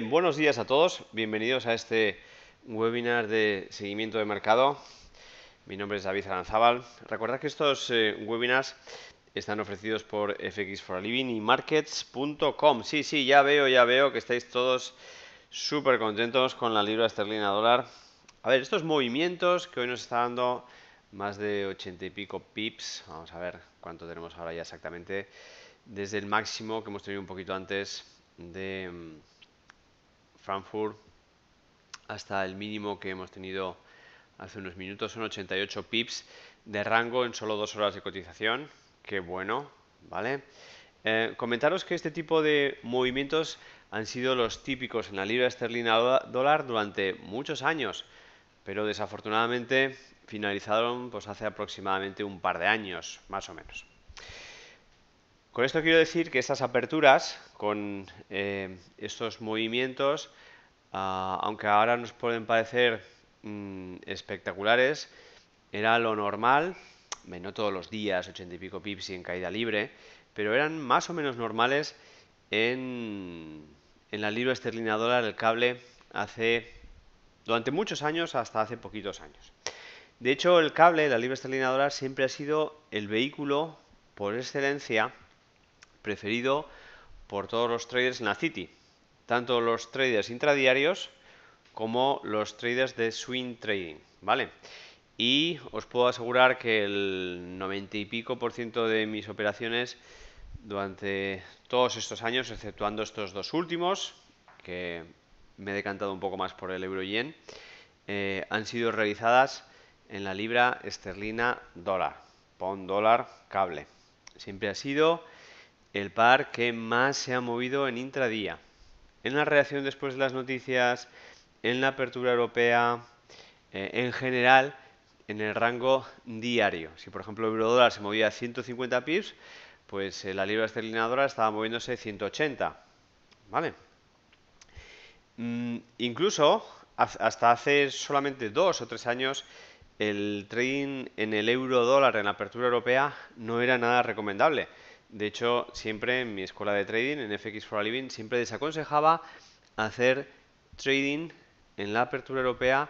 buenos días a todos. Bienvenidos a este webinar de seguimiento de mercado. Mi nombre es David Aranzábal. Recordad que estos eh, webinars están ofrecidos por FX y markets.com. Sí, sí, ya veo, ya veo que estáis todos súper contentos con la libra esterlina dólar. A ver, estos movimientos que hoy nos está dando más de 80 y pico pips. Vamos a ver cuánto tenemos ahora ya exactamente. Desde el máximo que hemos tenido un poquito antes de mm, Frankfurt hasta el mínimo que hemos tenido hace unos minutos, son 88 pips de rango en solo dos horas de cotización. Qué bueno, ¿vale? Eh, comentaros que este tipo de movimientos han sido los típicos en la libra esterlina dólar durante muchos años, pero desafortunadamente finalizaron pues, hace aproximadamente un par de años, más o menos. Con esto quiero decir que estas aperturas, con eh, estos movimientos, ah, aunque ahora nos pueden parecer mm, espectaculares, era lo normal, no todos los días, 80 y pico pips y en caída libre, pero eran más o menos normales en, la libra esterlinadora del cable hace durante muchos años hasta hace poquitos años. De hecho, el cable, la libra esterlinadora siempre ha sido el vehículo por excelencia preferido por todos los traders en la City, tanto los traders intradiarios como los traders de swing trading, ¿vale? Y os puedo asegurar que el 90 y pico por ciento de mis operaciones durante todos estos años, exceptuando estos dos últimos, que me he decantado un poco más por el euro yen, eh, han sido realizadas en la libra esterlina dólar, pon dólar cable. Siempre ha sido el par que más se ha movido en intradía. En la reacción después de las noticias, en la apertura europea, eh, en general, en el rango diario. Si por ejemplo el euro dólar se movía a 150 pips, pues eh, la libra esterlina estaba moviéndose 180. ¿Vale? Mm, incluso hasta hace solamente dos o tres años el trading en el euro dólar en la apertura europea no era nada recomendable. De hecho, siempre en mi escuela de trading, en FX for a Living, siempre desaconsejaba hacer trading en la apertura europea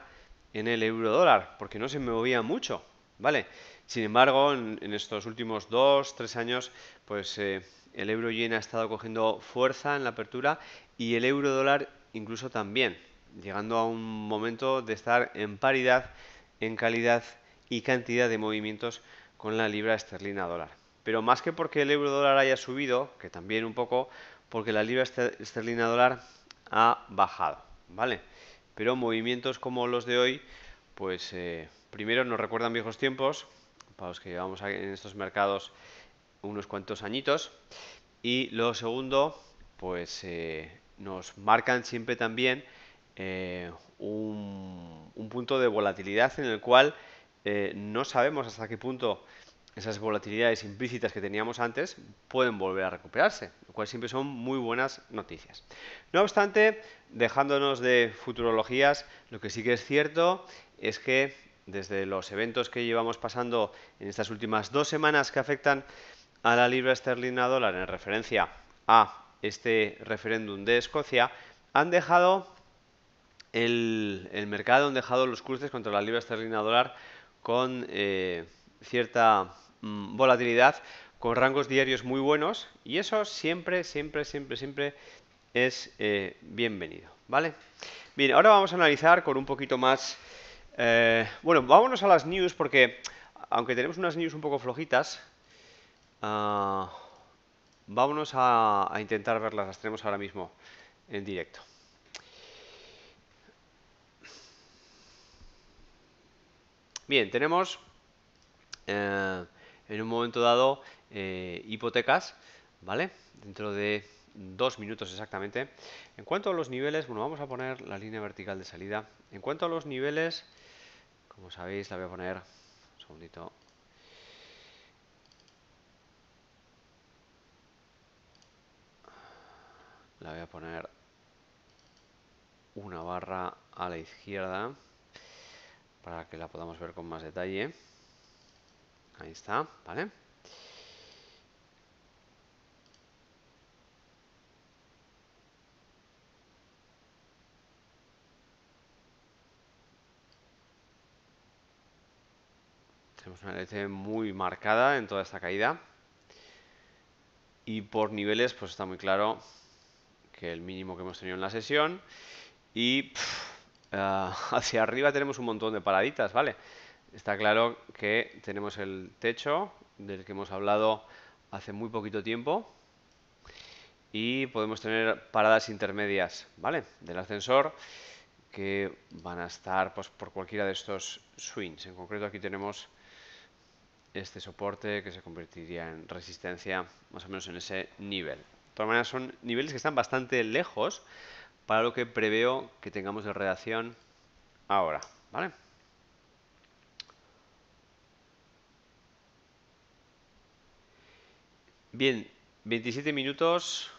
en el euro dólar, porque no se me movía mucho, ¿vale? Sin embargo, en, estos últimos dos, tres años, pues eh, el euro yen ha estado cogiendo fuerza en la apertura y el euro dólar incluso también, llegando a un momento de estar en paridad en calidad y cantidad de movimientos con la libra esterlina dólar pero más que porque el euro dólar haya subido, que también un poco, porque la libra este, esterlina dólar ha bajado, ¿vale? Pero movimientos como los de hoy, pues eh, primero nos recuerdan viejos tiempos, para los que llevamos en estos mercados unos cuantos añitos, y lo segundo, pues eh, nos marcan siempre también eh, un, un, punto de volatilidad en el cual no sabemos hasta qué punto esas volatilidades implícitas que teníamos antes pueden volver a recuperarse, lo cual siempre son muy buenas noticias. No obstante, dejándonos de futurologías, lo que sí que es cierto es que desde los eventos que llevamos pasando en estas últimas dos semanas que afectan a la libra esterlina dólar en referencia a este referéndum de Escocia, han dejado el, mercado, han dejado los cruces contra la libra esterlina dólar con... Eh, cierta mm, volatilidad con rangos diarios muy buenos y eso siempre, siempre, siempre, siempre es eh, bienvenido, ¿vale? Bien, ahora vamos a analizar con un poquito más... Eh, bueno, vámonos a las news porque aunque tenemos unas news un poco flojitas, ah, vámonos a, a intentar verlas, las tenemos ahora mismo en directo. Bien, tenemos eh, en un momento dado eh, hipotecas, ¿vale? Dentro de dos minutos exactamente. En cuanto a los niveles, bueno, vamos a poner la línea vertical de salida. En cuanto a los niveles, como sabéis, la voy a poner, un segundito, la voy a poner una barra a la izquierda para que la podamos ver con más detalle. Ahí está, ¿vale? Tenemos una LT muy marcada en toda esta caída. Y por niveles, pues está muy claro que el mínimo que hemos tenido en la sesión. Y eh, hacia arriba tenemos un montón de paraditas, ¿vale? vale Está claro que tenemos el techo del que hemos hablado hace muy poquito tiempo y podemos tener paradas intermedias ¿vale? del ascensor que van a estar pues, por cualquiera de estos swings. En concreto aquí tenemos este soporte que se convertiría en resistencia más o menos en ese nivel. De todas maneras son niveles que están bastante lejos para lo que preveo que tengamos de redacción ahora. ¿vale? Bien, 27 minutos.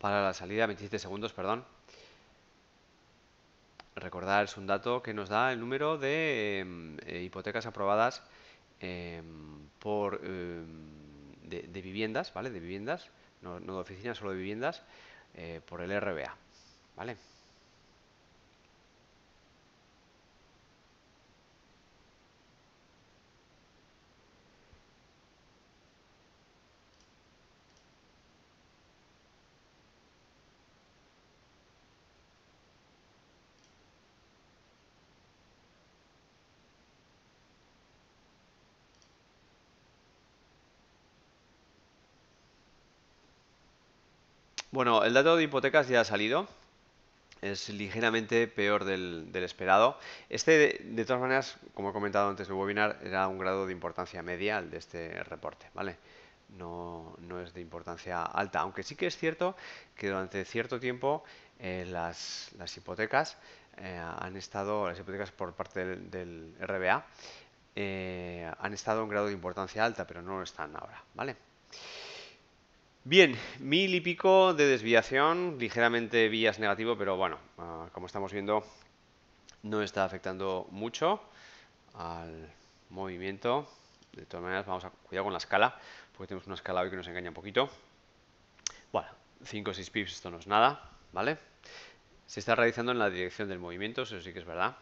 Para la salida, 27 segundos, perdón. Recordar, es un dato que nos da el número de eh, eh, hipotecas aprobadas eh, por, de, viviendas, ¿vale? De viviendas, no, no, de oficinas, solo de viviendas, por el RBA, ¿vale? Bueno, el dato de hipotecas ya ha salido. Es ligeramente peor del, esperado. Este, de, todas maneras, como he comentado antes del webinar, era un grado de importancia media el de este reporte, ¿vale? No, no, es de importancia alta, aunque sí que es cierto que durante cierto tiempo eh, las, hipotecas eh, han estado, las hipotecas por parte del, RBA, eh, han estado en grado de importancia alta, pero no lo están ahora, ¿vale? Bien, mil y pico de desviación, ligeramente vías negativo, pero bueno, ah, como estamos viendo, no está afectando mucho al movimiento. De todas maneras, vamos a cuidar con la escala, porque tenemos una escala hoy que nos engaña un poquito. Bueno, 5 o 6 pips, esto no es nada, ¿vale? Se está realizando en la dirección del movimiento, eso sí que es verdad.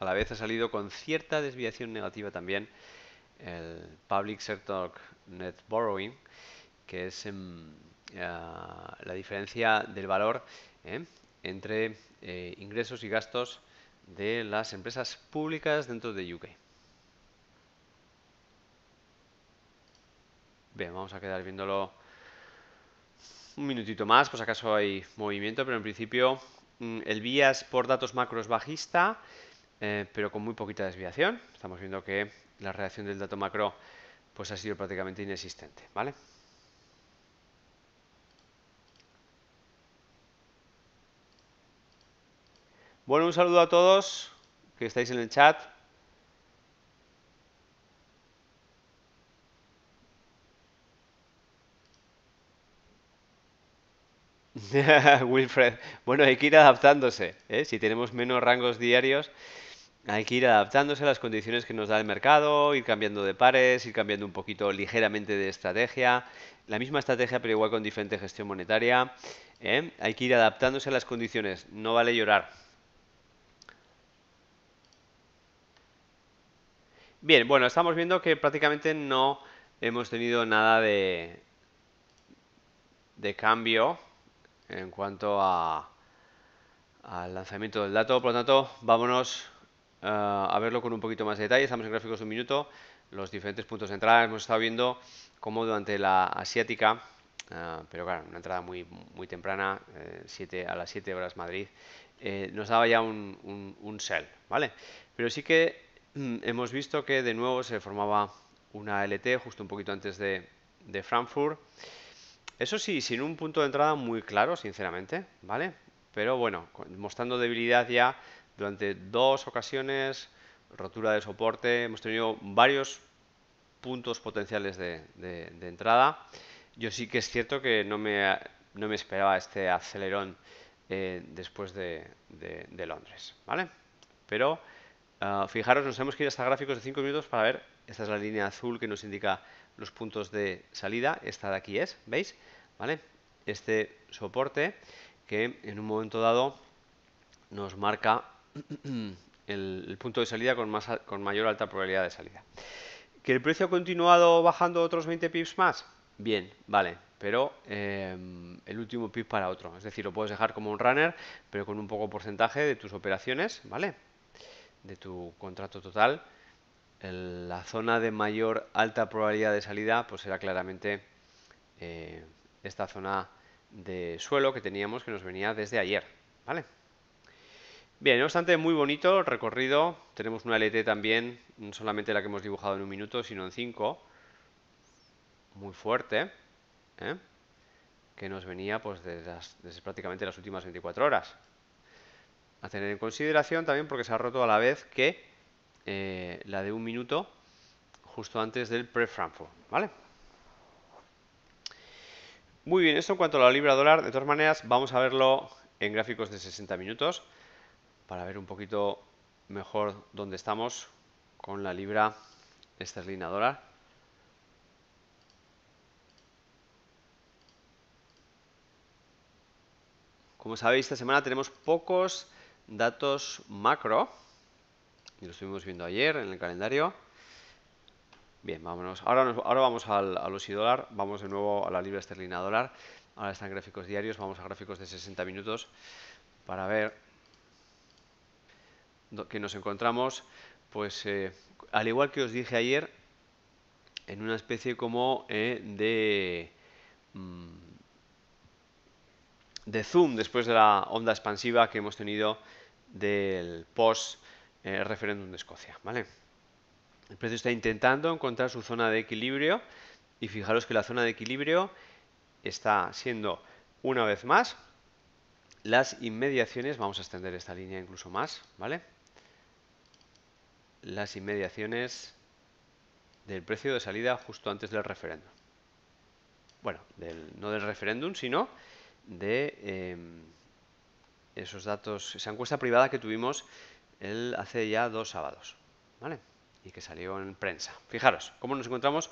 a la vez ha salido con cierta desviación negativa también el Public Sector Net Borrowing, que es em, eh, la diferencia del valor ¿eh? entre eh, ingresos y gastos de las empresas públicas dentro de UK. Bien, vamos a quedar viéndolo un minutito más, pues acaso hay movimiento, pero en principio mm, el bias por datos macro es bajista. Eh, pero con muy poquita desviación. Estamos viendo que la reacción del dato macro pues ha sido prácticamente inexistente, Bueno, un saludo a todos que estáis en el chat. Wilfred, bueno, hay que ir adaptándose. ¿eh? Si tenemos menos rangos diarios, hay que ir adaptándose a las condiciones que nos da el mercado, ir cambiando de pares, ir cambiando un poquito ligeramente de estrategia. La misma estrategia, pero igual con diferente gestión monetaria. ¿eh? Hay que ir adaptándose a las condiciones. No vale llorar. Bien, bueno, estamos viendo que prácticamente no hemos tenido nada de, de cambio en cuanto a, al lanzamiento del dato. Por lo tanto, vámonos eh, a verlo con un poquito más de detalle. Estamos en gráficos de un minuto, los diferentes puntos de entrada. Hemos estado viendo cómo durante la asiática, eh, pero claro, una entrada muy, muy temprana, eh, a las 7 horas Madrid, nos daba ya un, un, sell, ¿vale? Pero sí que mm, hemos visto que de nuevo se formaba una LT justo un poquito antes de, de Frankfurt. Eso sí, sin un punto de entrada muy claro, sinceramente, ¿vale? Pero bueno, mostrando debilidad ya durante dos ocasiones, rotura de soporte, hemos tenido varios puntos potenciales de, entrada. Yo sí que es cierto que no me, no me esperaba este acelerón eh, después de, Londres, ¿vale? Pero ah, fijaros, nos hemos que ir hasta gráficos de 5 minutos para ver, esta es la línea azul que nos indica los puntos de salida, esta de aquí es, ¿veis? ¿Vale? Este soporte que en un momento dado nos marca el, punto de salida con, más, con mayor alta probabilidad de salida. ¿Que el precio ha continuado bajando otros 20 pips más? Bien, vale, pero em, el último pip para otro. Es decir, lo puedes dejar como un runner, pero con un poco porcentaje de tus operaciones, ¿vale? De tu contrato total. la zona de mayor alta probabilidad de salida pues era claramente eh, esta zona de suelo que teníamos que nos venía desde ayer, ¿vale? Bien, no obstante, muy bonito el recorrido. Tenemos una LT también, no solamente la que hemos dibujado en un minuto, sino en cinco. Muy fuerte, ¿eh? que nos venía pues, desde, prácticamente las últimas 24 horas. A tener en consideración también porque se ha roto a la vez que eh, la de un minuto justo antes del pre-Frankfurt, ¿vale? Muy bien, esto en cuanto a la libra dólar, de todas maneras vamos a verlo en gráficos de 60 minutos para ver un poquito mejor dónde estamos con la libra esterlina dólar. Como sabéis, esta semana tenemos pocos datos macro. Y lo estuvimos viendo ayer en el calendario. Bien, vámonos. Ahora, ahora vamos al, al dólar, vamos de nuevo a la libra esterlina dólar. Ahora están gráficos diarios, vamos a gráficos de 60 minutos para ver que nos encontramos, pues eh, al igual que os dije ayer, en una especie como eh, mm, de, zoom después de la onda expansiva que hemos tenido del post eh, referéndum de Escocia. ¿vale? El precio está intentando encontrar su zona de equilibrio y fijaros que la zona de equilibrio está siendo una vez más las inmediaciones, vamos a extender esta línea incluso más, ¿vale? las inmediaciones del precio de salida justo antes del referéndum. Bueno, no del referéndum, sino de em, esos datos, esa encuesta privada que tuvimos el, hace ya dos sábados, ¿vale? Y que salió en prensa. Fijaros, cómo nos encontramos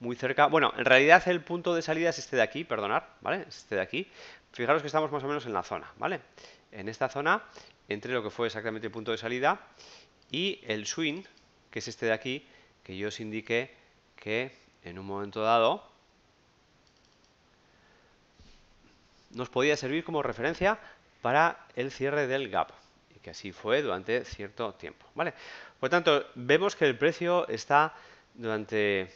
muy cerca. Bueno, en realidad el punto de salida es este de aquí, perdonar, ¿vale? este de aquí. Fijaros que estamos más o menos en la zona, ¿vale? En esta zona, entre lo que fue exactamente el punto de salida y el swing, que es este de aquí, que yo os indiqué que en un momento dado nos podía servir como referencia para el cierre del gap, y que así fue durante cierto tiempo. ¿vale? Por tanto, vemos que el precio está durante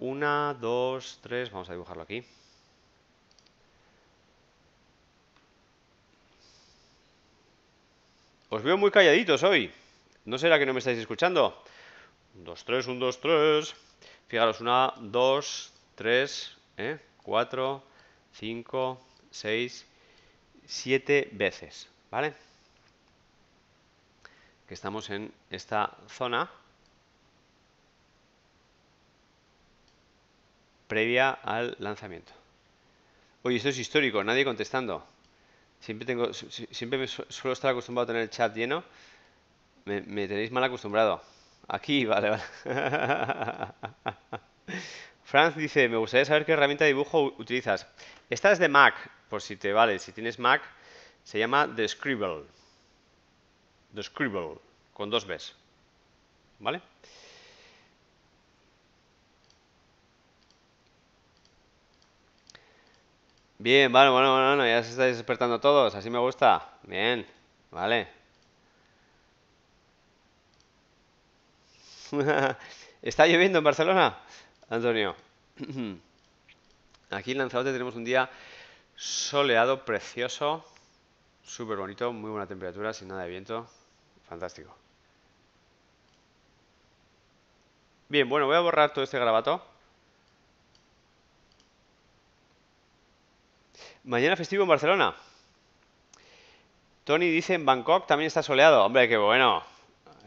una, dos, tres, vamos a dibujarlo aquí. Os veo muy calladitos hoy. ¿No será que no me estáis escuchando? 2, 3, 1, 2, 3. Fijaros, 1, 2, 3, 4, 5, 6, 7 veces, ¿vale? Que estamos en esta zona previa al lanzamiento. Oye, esto es histórico, nadie contestando. Siempre, tengo, siempre me suelo estar acostumbrado a tener el chat lleno me, tenéis mal acostumbrado. Aquí, vale, vale. Franz dice, me gustaría saber qué herramienta de dibujo utilizas. Esta es de Mac, por si te vale. Si tienes Mac, se llama The Scribble. The Scribble, con dos Bs. ¿Vale? Bien, bueno, bueno, bueno, ya se estáis despertando todos, así me gusta. Bien, vale. ¿Está lloviendo en Barcelona? Antonio. Aquí en Lanzarote tenemos un día soleado, precioso, súper bonito, muy buena temperatura, sin nada de viento. Fantástico. Bien, bueno, voy a borrar todo este grabato. Mañana festivo en Barcelona. Tony dice en Bangkok también está soleado. Hombre, qué bueno.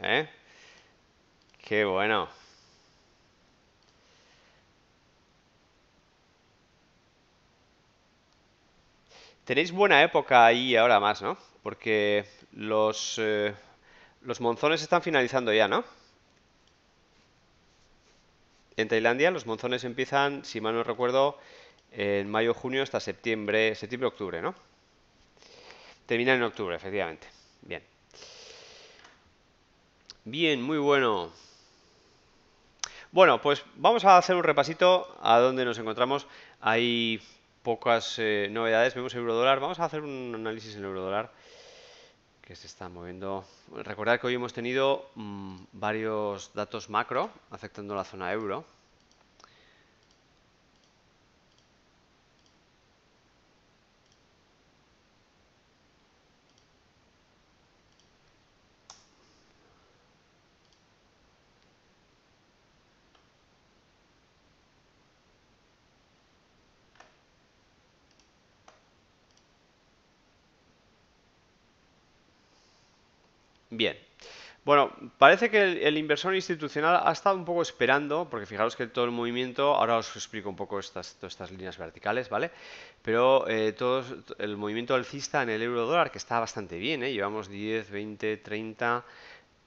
¿Eh? Qué bueno. Tenéis buena época ahí ahora más, ¿no? Porque los, eh, los monzones están finalizando ya, ¿no? En Tailandia los monzones empiezan, si mal no recuerdo, en mayo, junio hasta septiembre, septiembre, octubre, ¿no? Terminan en octubre, efectivamente. Bien. Bien, muy bueno. Bueno, pues vamos a hacer un repasito a dónde nos encontramos. Hay pocas eh, novedades. Vemos eurodólar. Vamos a hacer un análisis en eurodólar que se está moviendo. Recordad que hoy hemos tenido mm, varios datos macro afectando la zona euro. Bueno, parece que el, inversor institucional ha estado un poco esperando, porque fijaros que todo el movimiento, ahora os explico un poco estas, todas estas líneas verticales, ¿vale? Pero eh, todo el movimiento alcista en el euro dólar, que está bastante bien, ¿eh? llevamos 10, 20, 30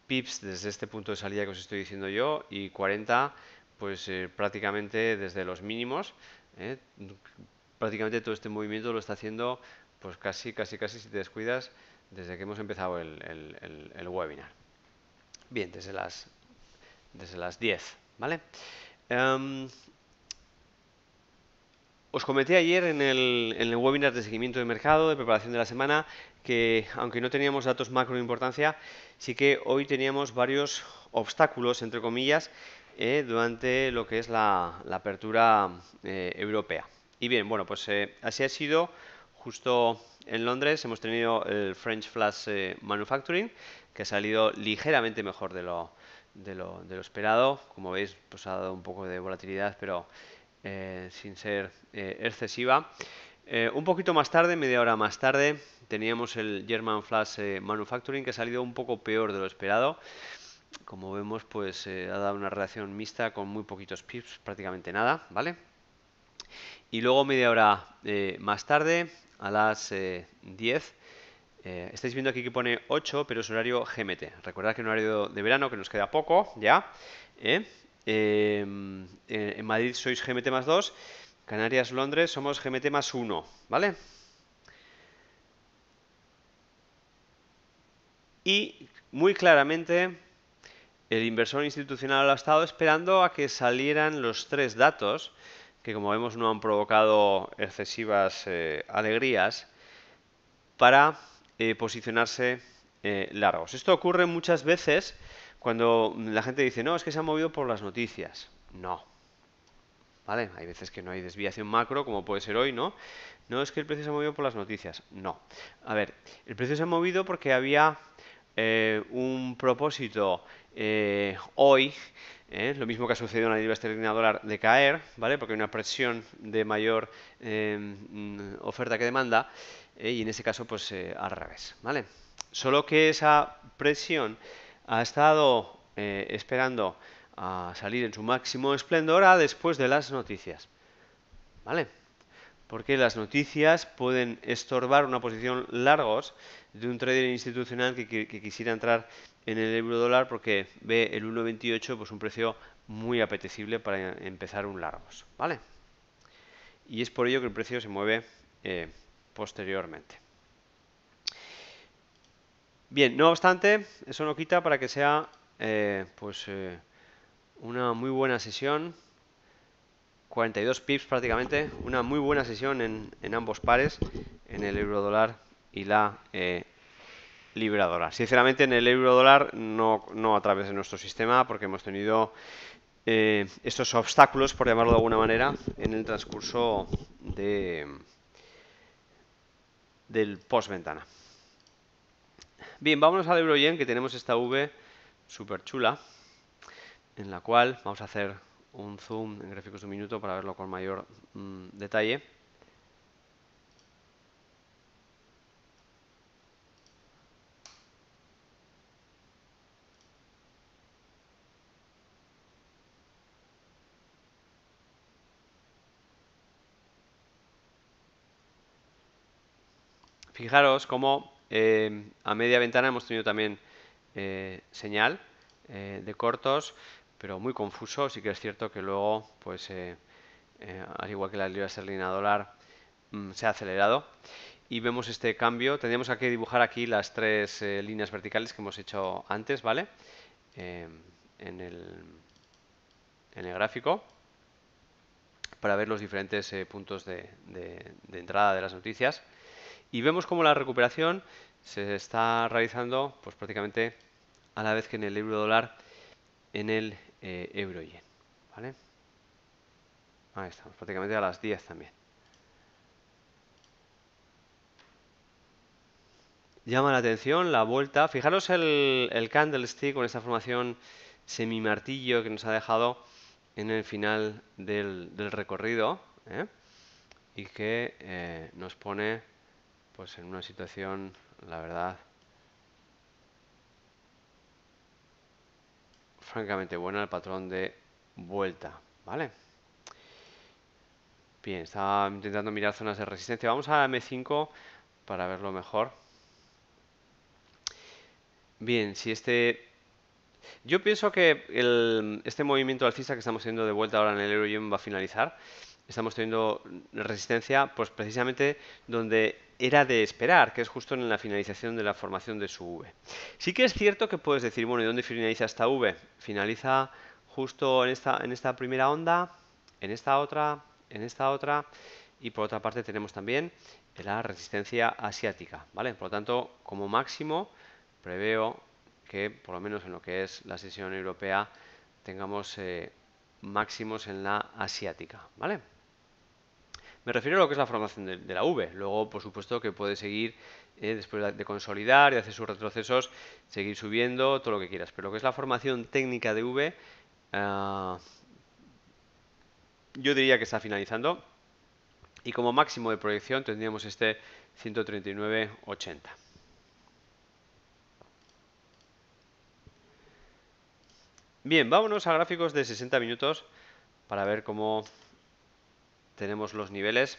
pips desde este punto de salida que os estoy diciendo yo y 40 pues eh, prácticamente desde los mínimos. Prácticamente todo este movimiento lo está haciendo pues casi, casi, casi si te descuidas desde que hemos empezado el webinar. Bien, desde las, desde las 10, ¿vale? Em, os comenté ayer en el, en el, webinar de seguimiento de mercado, de preparación de la semana, que aunque no teníamos datos macro de importancia, sí que hoy teníamos varios obstáculos, entre comillas, eh, durante lo que es la, apertura eh, europea. Y bien, bueno, pues eh, así ha sido justo en Londres hemos tenido el French Flash eh, Manufacturing, que ha salido ligeramente mejor de lo, de lo, esperado. Como veis, pues ha dado un poco de volatilidad, pero eh, sin ser eh, excesiva. un poquito más tarde, media hora más tarde, teníamos el German Flash Manufacturing que ha salido un poco peor de lo esperado. Como vemos, pues ha dado una reacción mixta con muy poquitos pips, prácticamente nada, ¿vale? Y luego media hora más tarde, a las 10. Eh, eh, estáis viendo aquí que pone 8, pero es horario GMT. Recordad que es un horario de verano, que nos queda poco ya. ¿eh? en Madrid sois GMT más 2, Canarias, Londres somos GMT más 1, ¿vale? Y muy claramente el inversor institucional ha estado esperando a que salieran los tres datos que como vemos no han provocado excesivas eh, alegrías, para eh, posicionarse eh, largos. Esto ocurre muchas veces cuando la gente dice, no, es que se ha movido por las noticias. No. ¿Vale? Hay veces que no hay desviación macro, como puede ser hoy, ¿no? No es que el precio se ha movido por las noticias. No. A ver, el precio se ha movido porque había un propósito hoy ¿eh? Lo mismo que ha sucedido en la libra esterlina dólar de caer, ¿vale? Porque hay una presión de mayor em, oferta que demanda ¿eh? y en ese caso pues eh, al revés, ¿vale? Solo que esa presión ha estado esperando a salir en su máximo esplendor a después de las noticias, ¿vale? Porque las noticias pueden estorbar una posición largos de un trader institucional que, quisiera entrar en el euro dólar porque ve el 1,28 pues un precio muy apetecible para empezar un largos, ¿vale? Y es por ello que el precio se mueve eh, posteriormente. Bien, no obstante, eso no quita para que sea eh, pues eh, una muy buena sesión, 42 pips prácticamente, una muy buena sesión en, ambos pares en el euro dólar y la eh, libradora. libra Sinceramente en el euro dólar no, a través de nuestro sistema porque hemos tenido eh, estos obstáculos, por llamarlo de alguna manera, en el transcurso de, del post-ventana. Bien, vámonos al yen que tenemos esta V super chula, en la cual vamos a hacer un zoom en gráficos de un minuto para verlo con mayor mm, detalle. fijaros cómo eh, a media ventana hemos tenido también eh, señal eh, de cortos, pero muy confuso. Sí que es cierto que luego, pues, al igual que la libra esterlina dólar, mm, se ha acelerado. Y vemos este cambio. Tendríamos que dibujar aquí las tres líneas verticales que hemos hecho antes, ¿vale? en, el, gráfico para ver los diferentes puntos de entrada de las noticias. Y vemos cómo la recuperación se está realizando pues, prácticamente a la vez que en el euro dólar, en el eh, euro yen. ¿vale? Ahí estamos, prácticamente a las 10 también. Llama la atención la vuelta. Fijaros el, el candlestick con esta formación semimartillo que nos ha dejado en el final del, recorrido ¿eh? y que eh, nos pone pues en una situación, la verdad, francamente buena el patrón de vuelta, ¿vale? Bien, estaba intentando mirar zonas de resistencia. Vamos a M5 para verlo mejor. Bien, si este... Yo pienso que este movimiento alcista que estamos teniendo de vuelta ahora en el Euro va a finalizar. Estamos teniendo resistencia, pues precisamente donde era de esperar, que es justo en la finalización de la formación de su V. Sí que es cierto que puedes decir, bueno, ¿y dónde finaliza esta V? Finaliza justo en esta, en esta primera onda, en esta otra, en esta otra, y por otra parte tenemos también la resistencia asiática, ¿vale? Por lo tanto, como máximo, preveo que por lo menos en lo que es la sesión europea tengamos eh, máximos en la asiática, ¿vale? Me refiero a lo que es la formación de, la V. Luego, por supuesto, que puede seguir, eh, después de consolidar y hacer sus retrocesos, seguir subiendo, todo lo que quieras. Pero lo que es la formación técnica de V, ah, yo diría que está finalizando. Y como máximo de proyección tendríamos este 139.80. Bien, vámonos a gráficos de 60 minutos para ver cómo tenemos los niveles.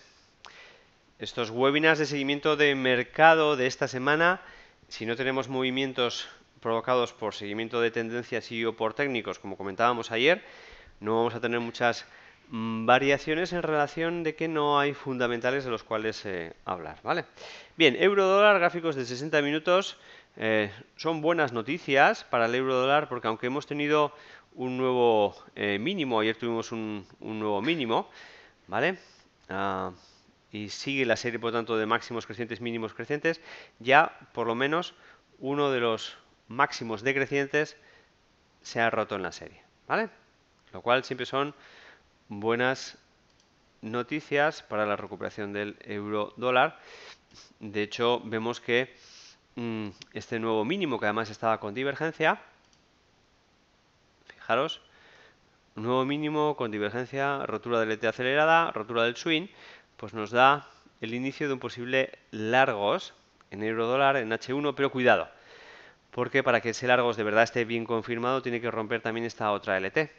Estos webinars de seguimiento de mercado de esta semana, si no tenemos movimientos provocados por seguimiento de tendencias y o por técnicos, como comentábamos ayer, no vamos a tener muchas mm, variaciones en relación de que no hay fundamentales de los cuales eh, hablar, ¿vale? Bien, euro gráficos de 60 minutos, eh, son buenas noticias para el euro-dólar porque aunque hemos tenido un nuevo eh, mínimo, ayer tuvimos un, un nuevo mínimo, ¿vale? Ah, y sigue la serie, por tanto, de máximos crecientes, mínimos crecientes, ya por lo menos uno de los máximos decrecientes se ha roto en la serie, ¿vale? Lo cual siempre son buenas noticias para la recuperación del euro dólar. De hecho, vemos que mm, este nuevo mínimo, que además estaba con divergencia, fijaros, nuevo mínimo con divergencia, rotura de LT e acelerada, rotura del swing, pues nos da el inicio de un posible largos en euro dólar, en H1, pero cuidado, porque para que ese largos de verdad esté bien confirmado tiene que romper también esta otra LT.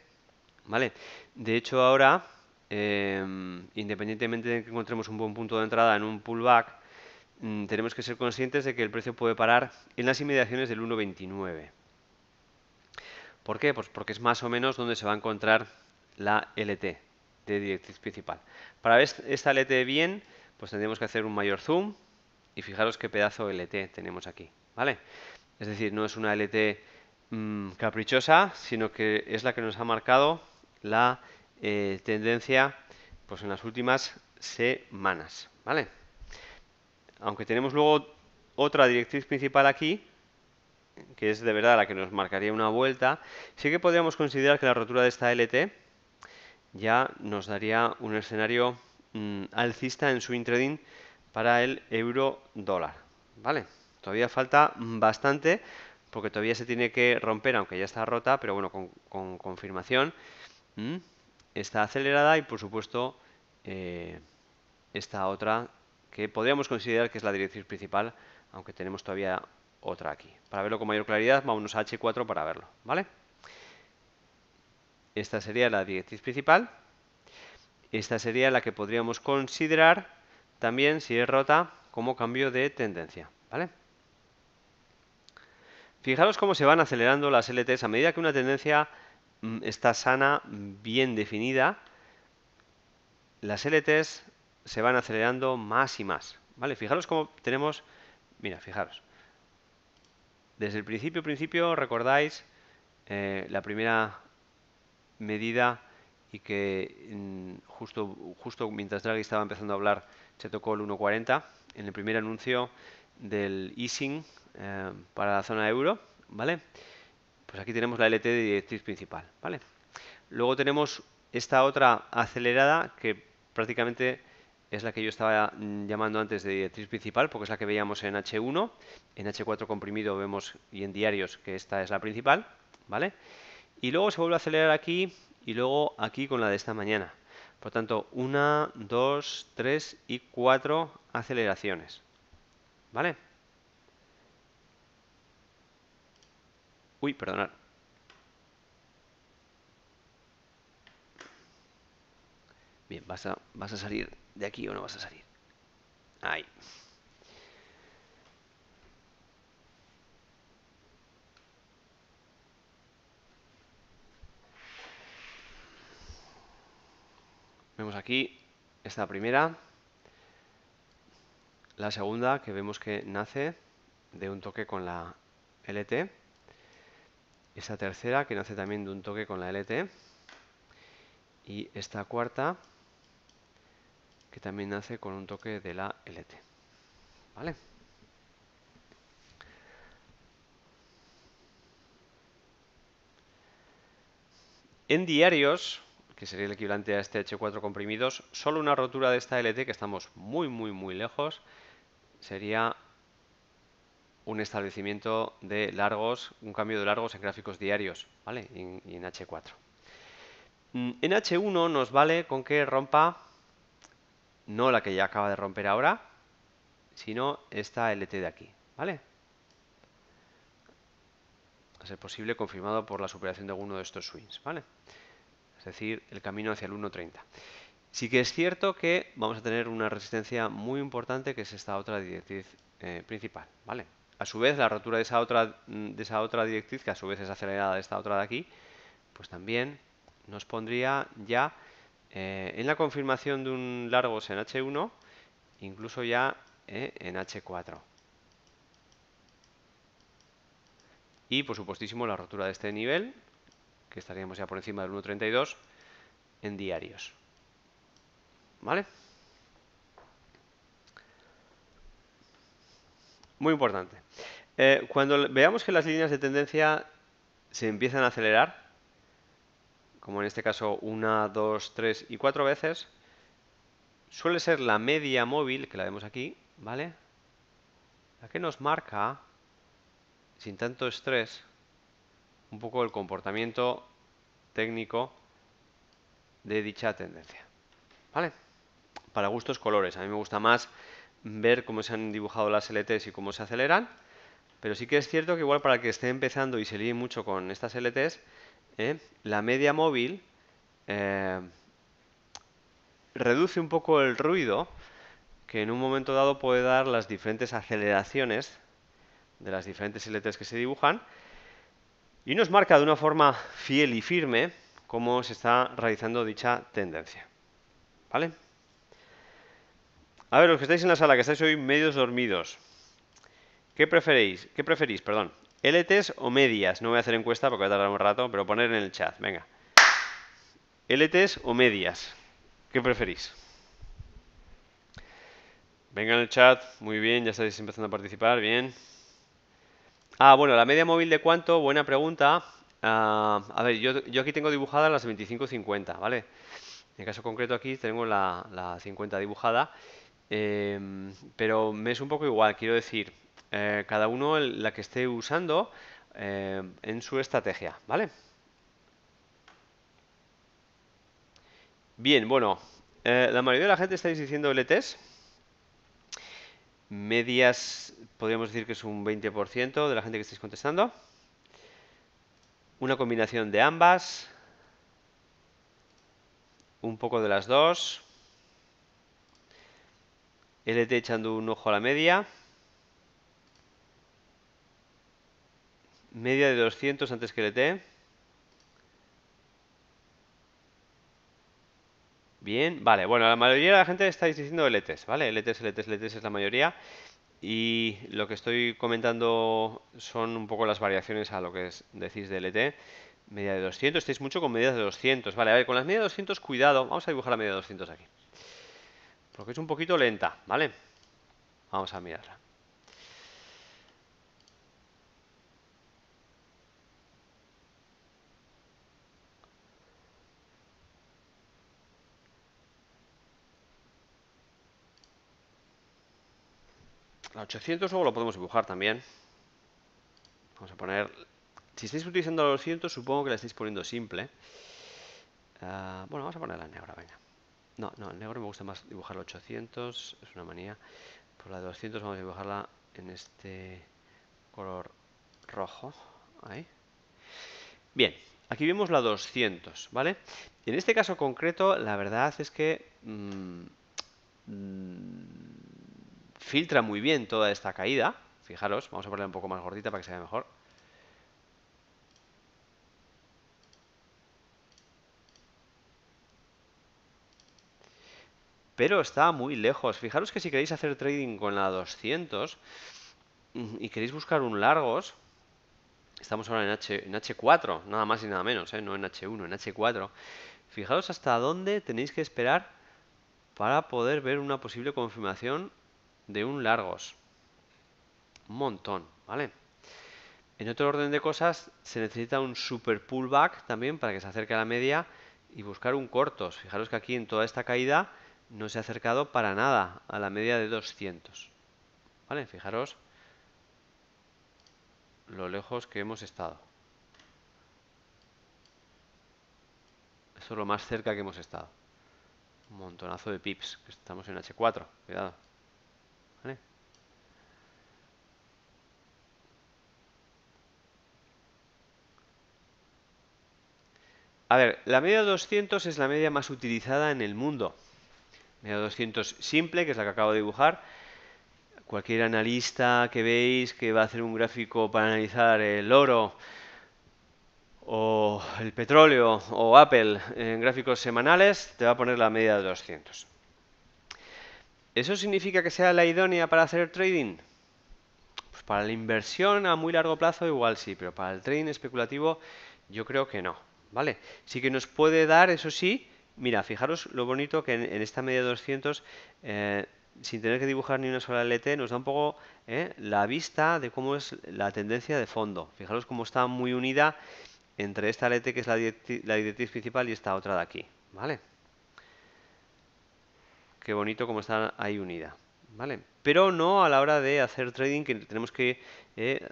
¿Vale? De hecho ahora, em, independientemente de que encontremos un buen punto de entrada en un pullback, mm, tenemos que ser conscientes de que el precio puede parar en las inmediaciones del 1.29. ¿Por qué? Pues porque es más o menos donde se va a encontrar la LT de directriz principal. Para ver esta LT bien, pues tendremos que hacer un mayor zoom y fijaros qué pedazo LT tenemos aquí, ¿vale? Es decir, no es una LT mm, caprichosa, sino que es la que nos ha marcado la eh, tendencia pues en las últimas semanas, ¿vale? Aunque tenemos luego otra directriz principal aquí, que es de verdad la que nos marcaría una vuelta, sí que podríamos considerar que la rotura de esta LT ya nos daría un escenario mm, alcista en su trading para el euro dólar. ¿Vale? Todavía falta bastante porque todavía se tiene que romper, aunque ya está rota, pero bueno, con, confirmación. Mm, está acelerada y por supuesto eh, esta otra que podríamos considerar que es la dirección principal, aunque tenemos todavía otra aquí. Para verlo con mayor claridad, vámonos a H4 para verlo, ¿vale? Esta sería la directriz principal. Esta sería la que podríamos considerar también, si es rota, como cambio de tendencia, ¿vale? Fijaros cómo se van acelerando las LTs a medida que una tendencia mm, está sana, bien definida, las LTs se van acelerando más y más, ¿vale? Fijaros cómo tenemos, mira, fijaros, desde el principio, principio, recordáis eh, la primera medida y que mm, justo, justo mientras Draghi estaba empezando a hablar se tocó el 1.40 en el primer anuncio del easing eh, para la zona euro, ¿vale? Pues aquí tenemos la LT de directriz principal, ¿vale? Luego tenemos esta otra acelerada que prácticamente es la que yo estaba mm, llamando antes de directriz principal, porque es la que veíamos en H1, en H4 comprimido vemos y en diarios que esta es la principal, ¿vale? Y luego se vuelve a acelerar aquí y luego aquí con la de esta mañana. Por tanto, una, dos, tres y cuatro aceleraciones, ¿vale? Uy, perdonad. Bien, vas a, vas a salir de aquí o no vas a salir. Ahí. Vemos aquí esta primera, la segunda que vemos que nace de un toque con la LT, esta tercera que nace también de un toque con la LT y esta cuarta que también nace con un toque de la LT. ¿Vale? En diarios, que sería el equivalente a este H4 comprimidos, solo una rotura de esta LT, que estamos muy, muy, muy lejos, sería un establecimiento de largos, un cambio de largos en gráficos diarios, ¿vale? Y en H4. Mm, en H1 nos vale con que rompa no la que ya acaba de romper ahora, sino esta LT de aquí, ¿vale? A ser posible confirmado por la superación de alguno de estos swings, ¿vale? Es decir, el camino hacia el 1.30. Sí que es cierto que vamos a tener una resistencia muy importante que es esta otra directriz eh, principal, ¿vale? A su vez, la rotura de esa, otra, de esa otra directriz, que a su vez es acelerada de esta otra de aquí, pues también nos pondría ya en eh, la confirmación de un largos en H1, incluso ya eh, en H4. Y por supuestísimo la rotura de este nivel, que estaríamos ya por encima del 1.32, en diarios. ¿Vale? Muy importante. Eh, cuando veamos que las líneas de tendencia se empiezan a acelerar, como en este caso una, dos, tres y cuatro veces, suele ser la media móvil, que la vemos aquí, ¿vale? La que nos marca, sin tanto estrés, un poco el comportamiento técnico de dicha tendencia. ¿Vale? Para gustos colores. A mí me gusta más ver cómo se han dibujado las LTs y cómo se aceleran, pero sí que es cierto que igual para que esté empezando y se líe mucho con estas LTs, ¿eh? la media móvil eh, reduce un poco el ruido que en un momento dado puede dar las diferentes aceleraciones de las diferentes letras que se dibujan y nos marca de una forma fiel y firme cómo se está realizando dicha tendencia. ¿Vale? A ver, los que estáis en la sala, que estáis hoy medios dormidos, ¿qué preferéis? ¿Qué preferís? Perdón. LTs o medias. No voy a hacer encuesta porque va a tardar un rato, pero poner en el chat. Venga. LTs o medias. ¿Qué preferís? Venga en el chat. Muy bien, ya estáis empezando a participar. Bien. Ah, bueno, la media móvil de cuánto, buena pregunta. Ah, a ver, yo, aquí tengo dibujada las 25 ¿vale? En el caso concreto aquí tengo la, 50 dibujada, eh, pero me es un poco igual, quiero decir, eh, cada uno la que esté usando eh, en su estrategia, ¿vale? Bien, bueno, eh, la mayoría de la gente estáis diciendo LTs. Medias, podríamos decir que es un 20% de la gente que estáis contestando. Una combinación de ambas. Un poco de las dos. LT echando un ojo a la media. Media de 200 antes que LT? E Bien, vale. Bueno, la mayoría de la gente estáis diciendo LTs, ¿vale? LTs, LTs, LTs es la mayoría. Y lo que estoy comentando son un poco las variaciones a lo que decís de LT. Media de 200, estáis mucho con medidas de 200. Vale, a ver, con las medias de 200, cuidado. Vamos a dibujar la media de 200 aquí. Porque es un poquito lenta, ¿vale? Vamos a mirarla. 800 luego lo podemos dibujar también. Vamos a poner... Si estáis utilizando los 200, supongo que la estáis poniendo simple. Ah, bueno, vamos a ponerla negra, venga. No, no, el negro me gusta más dibujar 800, es una manía. Por la 200 vamos a dibujarla en este color rojo. Ahí. Bien, aquí vemos la 200, ¿vale? En este caso concreto, la verdad es que... Mm, mm, filtra muy bien toda esta caída. Fijaros, vamos a ponerla un poco más gordita para que se vea mejor. Pero está muy lejos. Fijaros que si queréis hacer trading con la 200 y queréis buscar un largos, estamos ahora en, H, en 4 nada más y nada menos, ¿eh? no en H1, en H4. Fijaros hasta dónde tenéis que esperar para poder ver una posible confirmación de un largos. Un montón, ¿vale? En otro orden de cosas, se necesita un super pullback también para que se acerque a la media y buscar un cortos. Fijaros que aquí en toda esta caída no se ha acercado para nada a la media de 200. ¿Vale? Fijaros lo lejos que hemos estado. Eso es lo más cerca que hemos estado. Un montonazo de pips, que estamos en H4, cuidado. A ver, la media de 200 es la media más utilizada en el mundo. Media 200 simple, que es la que acabo de dibujar. Cualquier analista que veis que va a hacer un gráfico para analizar el oro o el petróleo o Apple en gráficos semanales, te va a poner la media de 200. ¿Eso significa que sea la idónea para hacer trading? Pues para la inversión a muy largo plazo igual sí, pero para el trading especulativo yo creo que no, ¿vale? Sí que nos puede dar, eso sí, mira, fijaros lo bonito que en, esta media 200, eh, sin tener que dibujar ni una sola LT, nos da un poco eh, la vista de cómo es la tendencia de fondo. Fijaros cómo está muy unida entre esta LT que es la, directriz, la principal y esta otra de aquí, ¿vale? qué bonito cómo está ahí unida. ¿Vale? Pero no a la hora de hacer trading que tenemos que eh,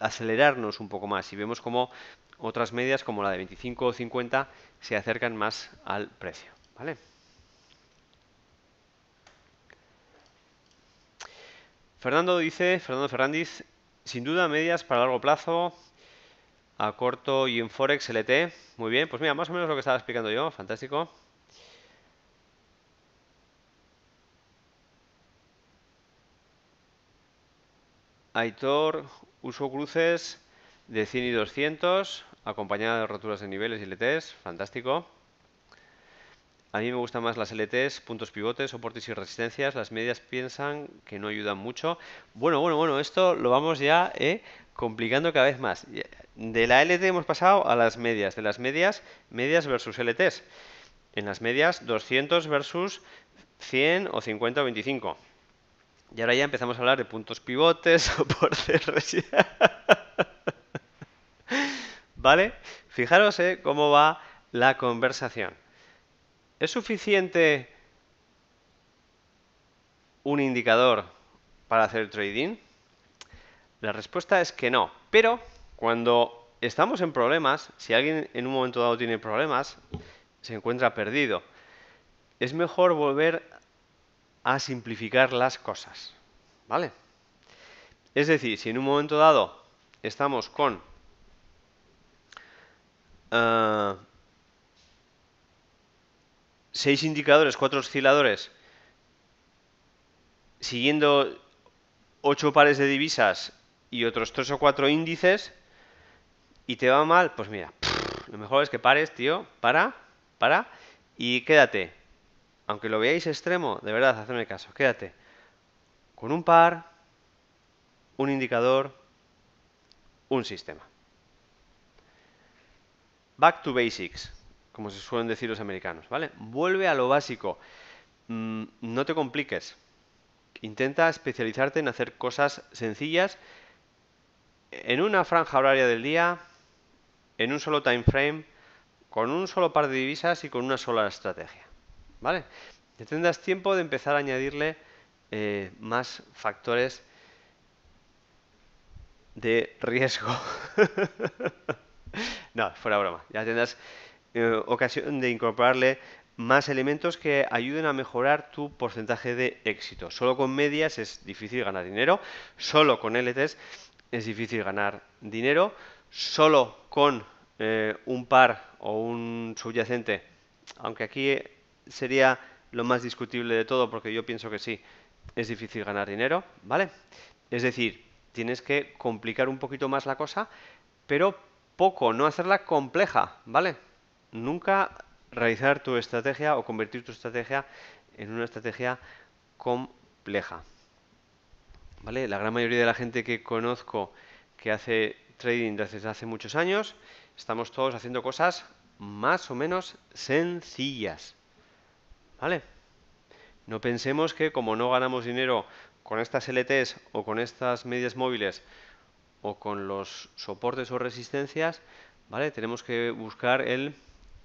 acelerarnos un poco más y vemos cómo otras medias como la de 25 o 50 se acercan más al precio. ¿Vale? Fernando dice, Fernando Ferrandiz, sin duda medias para largo plazo, a corto y en Forex LT. Muy bien, pues mira, más o menos lo que estaba explicando yo, fantástico. Aitor uso cruces de 100 y 200, acompañada de roturas de niveles y LTs, fantástico. A mí me gustan más las LTs, puntos pivotes, soportes y resistencias. Las medias piensan que no ayudan mucho. Bueno, bueno, bueno, esto lo vamos ya eh, complicando cada vez más. Eh, de la LT hemos pasado a las medias. De las medias, medias versus LTs. En las medias, 200 versus 100 o 50 o 25. Y ahora ya empezamos a hablar de puntos pivotes o por ¿Vale? Fijaros eh, cómo va la conversación. ¿Es suficiente un indicador para hacer trading? La respuesta es que no. Pero cuando estamos en problemas, si alguien en un momento dado tiene problemas, se encuentra perdido. Es mejor volver a simplificar las cosas. ¿Vale? Es decir, si en un momento dado estamos con eh, seis indicadores, cuatro osciladores, siguiendo ocho pares de divisas y otros tres o cuatro índices, y te va mal, pues mira, lo mejor es que pares, tío, para, para, y quédate aunque lo veáis extremo, de verdad, hacedme caso, quédate con un par, un indicador, un sistema. Back to basics, como se suelen decir los americanos, ¿vale? Vuelve a lo básico. Mm, no te compliques. Intenta especializarte en hacer cosas sencillas en una franja horaria del día, en un solo time frame, con un solo par de divisas y con una sola estrategia. ¿vale? Ya tendrás tiempo de empezar a añadirle eh, más factores de riesgo. no, fuera broma. Ya tendrás eh, ocasión de incorporarle más elementos que ayuden a mejorar tu porcentaje de éxito. Solo con medias es difícil ganar dinero, solo con LTs es difícil ganar dinero, solo con eh, un par o un subyacente, aunque aquí sería lo más discutible de todo, porque yo pienso que sí, es difícil ganar dinero, ¿vale? Es decir, tienes que complicar un poquito más la cosa, pero poco, no hacerla compleja, ¿vale? Nunca realizar tu estrategia o convertir tu estrategia en una estrategia compleja. ¿Vale? La gran mayoría de la gente que conozco que hace trading desde hace muchos años, estamos todos haciendo cosas más o menos sencillas. ¿Vale? No pensemos que como no ganamos dinero con estas LTs o con estas medias móviles o con los soportes o resistencias, ¿vale? Tenemos que buscar el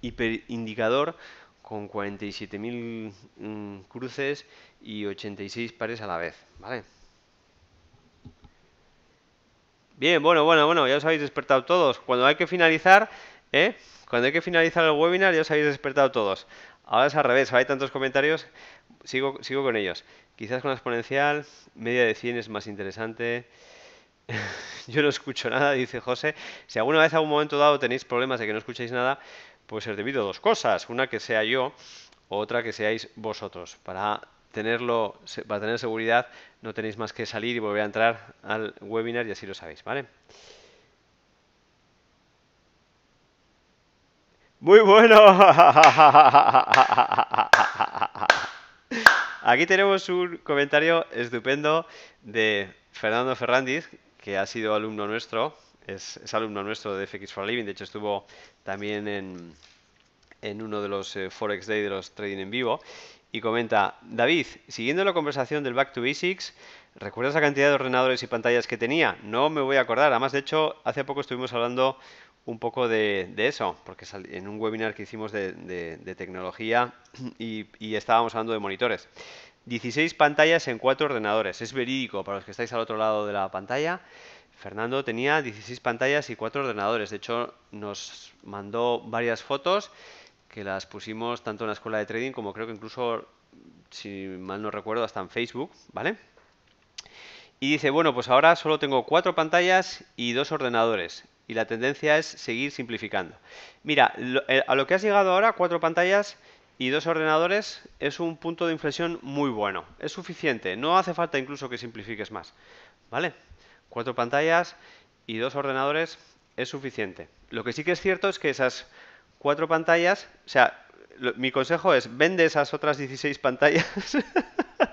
hiperindicador con 47.000 mm, cruces y 86 pares a la vez, ¿vale? Bien, bueno, bueno, bueno, ya os habéis despertado todos. Cuando hay que finalizar, ¿eh? Cuando hay que finalizar el webinar ya os habéis despertado todos. Ahora es al revés, hay tantos comentarios, sigo, sigo con ellos. Quizás con la exponencial, media de 100 es más interesante. Yo no escucho nada, dice José. Si alguna vez, a un momento dado, tenéis problemas de que no escucháis nada, pues ser debido a dos cosas. Una que sea yo, otra que seáis vosotros. Para tenerlo, para tener seguridad, no tenéis más que salir y volver a entrar al webinar y así lo sabéis, ¿vale? Muy bueno. Aquí tenemos un comentario estupendo de Fernando Ferrandiz, que ha sido alumno nuestro, es, alumno nuestro de FX for Living, de hecho estuvo también en, uno de los eh, Forex Day de los Trading en Vivo, y comenta, David, siguiendo la conversación del Back to Basics, ¿recuerdas la cantidad de ordenadores y pantallas que tenía? No me voy a acordar, además de hecho, hace poco estuvimos hablando un poco de, eso, porque en un webinar que hicimos de, tecnología y, estábamos hablando de monitores. 16 pantallas en cuatro ordenadores, es verídico para los que estáis al otro lado de la pantalla. Fernando tenía 16 pantallas y cuatro ordenadores, de hecho nos mandó varias fotos que las pusimos tanto en la escuela de trading como creo que incluso, si mal no recuerdo, hasta en Facebook, ¿vale? Y dice, bueno, pues ahora solo tengo cuatro pantallas y dos ordenadores y la tendencia es seguir simplificando. Mira, eh, a lo que has llegado ahora, cuatro pantallas y dos ordenadores, es un punto de inflexión muy bueno. Es suficiente, no hace falta incluso que simplifiques más. ¿Vale? Cuatro pantallas y dos ordenadores es suficiente. Lo que sí que es cierto es que esas cuatro pantallas, o sea, mi consejo es vende esas otras 16 pantallas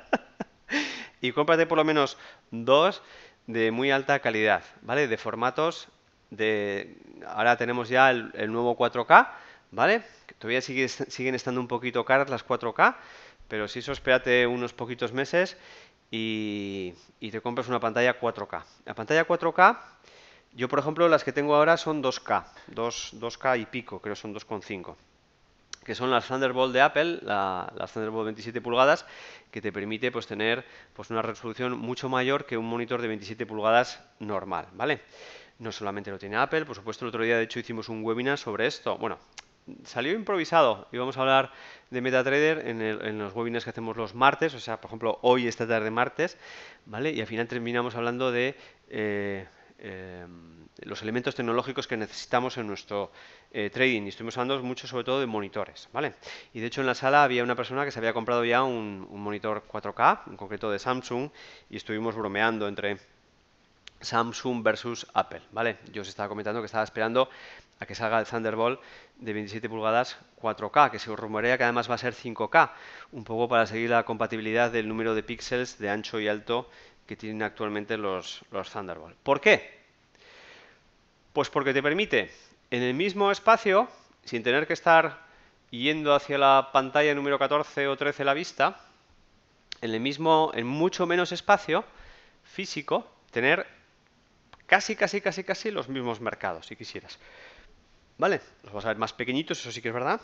y cómprate por lo menos dos de muy alta calidad, ¿vale? De formatos de ahora tenemos ya el, nuevo 4K, ¿vale? todavía sigue, siguen estando un poquito caras las 4K, pero si eso espérate unos poquitos meses y, te compras una pantalla 4K. La pantalla 4K, yo por ejemplo las que tengo ahora son 2K, 2, k 2 k y pico, creo son 2,5 que son las Thunderbolt de Apple, las Thunderbolt 27 pulgadas, que te permite pues, tener pues, una resolución mucho mayor que un monitor de 27 pulgadas normal, ¿vale? No solamente lo tiene Apple, por supuesto el otro día de hecho hicimos un webinar sobre esto. Bueno, salió improvisado. Íbamos a hablar de MetaTrader en, los webinars que hacemos los martes, o sea, por ejemplo, hoy, esta tarde, martes, ¿vale? Y al final terminamos hablando de eh, eh, los elementos tecnológicos que necesitamos en nuestro eh, trading. Y estuvimos hablando mucho, sobre todo, de monitores, ¿vale? Y de hecho, en la sala había una persona que se había comprado ya un, un monitor 4K, en concreto de Samsung, y estuvimos bromeando entre Samsung versus Apple, ¿vale? Yo os estaba comentando que estaba esperando a que salga el Thunderbolt de 27 pulgadas 4K, que se rumorea que además va a ser 5K, un poco para seguir la compatibilidad del número de píxeles de ancho y alto que tienen actualmente los, Thunderbolt. ¿Por qué? Pues porque te permite en el mismo espacio, sin tener que estar yendo hacia la pantalla número 14 o 13 la vista, en el mismo, en mucho menos espacio físico, tener casi, casi, casi, casi los mismos mercados, si quisieras. ¿Vale? Los vas a ver más pequeñitos, eso sí que es verdad,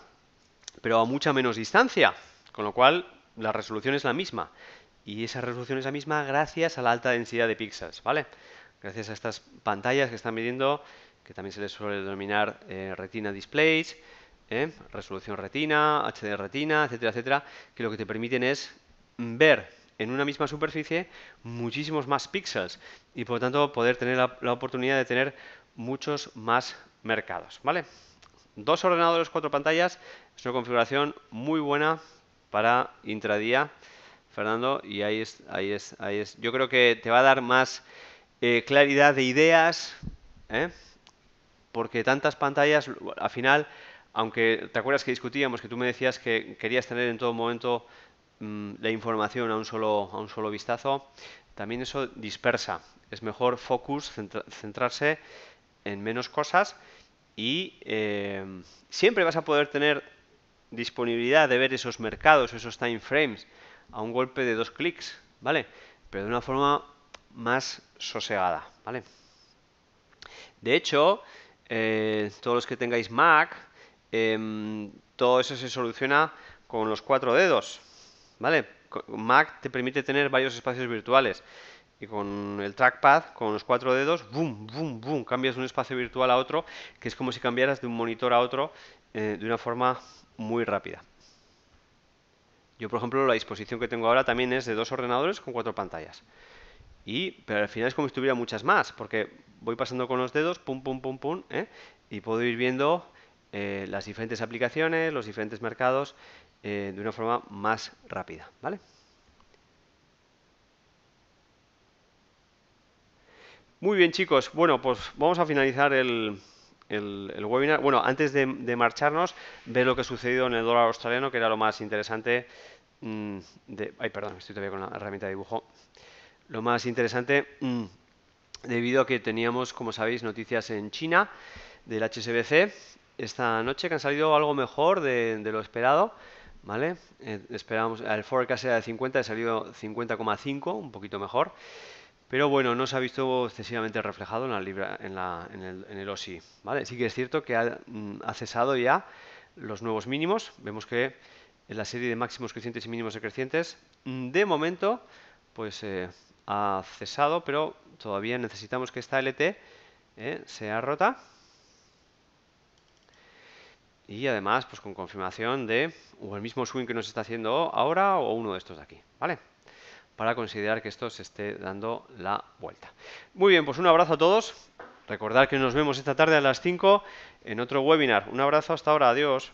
pero a mucha menos distancia, con lo cual la resolución es la misma. Y esa resolución es la misma gracias a la alta densidad de píxeles, ¿vale? Gracias a estas pantallas que están midiendo, que también se les suele denominar eh, retina displays, ¿eh? resolución retina, HD retina, etcétera, etcétera, que lo que te permiten es ver en una misma superficie muchísimos más píxeles y por lo tanto poder tener la, oportunidad de tener muchos más mercados. ¿vale? Dos ordenadores, cuatro pantallas, es una configuración muy buena para intradía, Fernando, y ahí es, ahí es, ahí es. Yo creo que te va a dar más eh, claridad de ideas, ¿eh? porque tantas pantallas, al final, aunque te acuerdas que discutíamos, que tú me decías que querías tener en todo momento Mm, la información a un solo, a un solo vistazo, también eso dispersa. Es mejor focus, centrarse en menos cosas y em, siempre vas a poder tener disponibilidad de ver esos mercados, esos time frames, a un golpe de dos clics, ¿vale? Pero de una forma más sosegada, ¿vale? De hecho, eh, todos los que tengáis Mac, em, todo eso se soluciona con los cuatro dedos, ¿vale? Mac te permite tener varios espacios virtuales y con el trackpad, con los cuatro dedos, boom, boom, boom, cambias de un espacio virtual a otro, que es como si cambiaras de un monitor a otro eh, de una forma muy rápida. Yo, por ejemplo, la disposición que tengo ahora también es de dos ordenadores con cuatro pantallas. Y, pero al final es como si tuviera muchas más, porque voy pasando con los dedos, pum, pum, pum, pum, ¿eh? y puedo ir viendo eh, las diferentes aplicaciones, los diferentes mercados eh, de una forma más rápida, ¿vale? Muy bien chicos, bueno pues vamos a finalizar el, webinar. Bueno, antes de, marcharnos, ver lo que ha sucedido en el dólar australiano, que era lo más interesante mm, Ay, perdón, estoy todavía con la herramienta de dibujo. Lo más interesante mm, debido a que teníamos, como sabéis, noticias en China del HSBC esta noche que han salido algo mejor de lo esperado. ¿vale? Eh, el forecast era de 50, ha salido 50,5, un poquito mejor, pero bueno, no se ha visto excesivamente reflejado en la en, el, en OSI, ¿vale? Sí que es cierto que mm, ha, cesado ya los nuevos mínimos, vemos que en la serie de máximos crecientes y mínimos decrecientes, mm, de momento, pues eh, ha cesado, pero todavía necesitamos que esta LT eh, sea rota, y además pues con confirmación de o el mismo swing que nos está haciendo ahora o uno de estos de aquí, ¿vale? Para considerar que esto se esté dando la vuelta. Muy bien, pues un abrazo a todos. Recordad que nos vemos esta tarde a las 5 en otro webinar. Un abrazo hasta ahora, adiós.